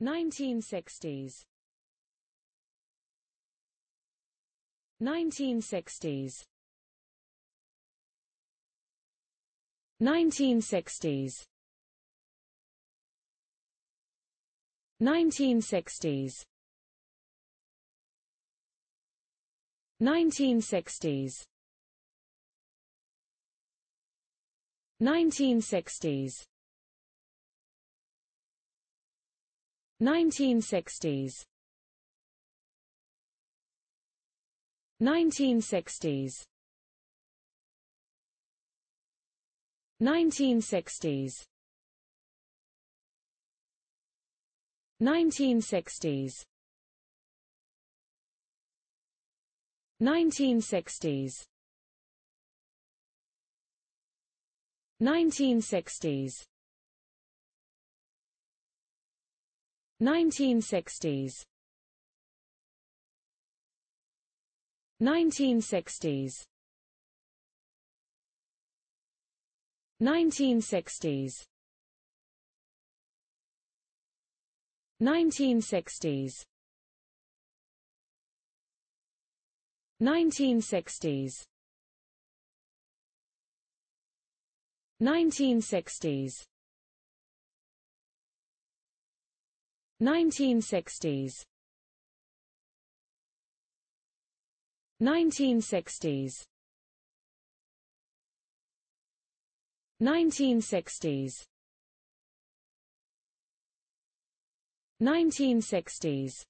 1960s 1960s 1960s 1960s 1960s 1960s 1960s 1960s 1960s 1960s 1960s 1960s 1960s 1960s 1960s 1960s 1960s 1960s 1960s 1960s 1960s 1960s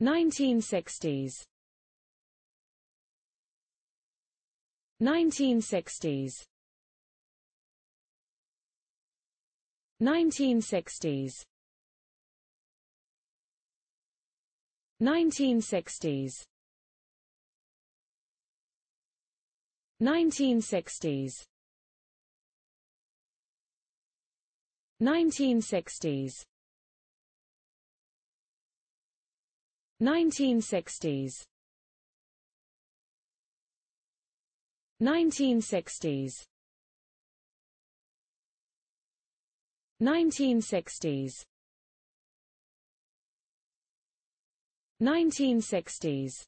1960s 1960s 1960s 1960s 1960s 1960s 1960s 1960s 1960s 1960s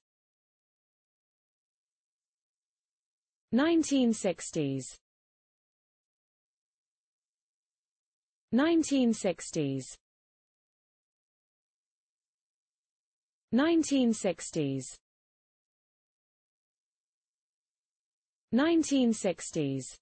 1960s 1960s 1960s 1960s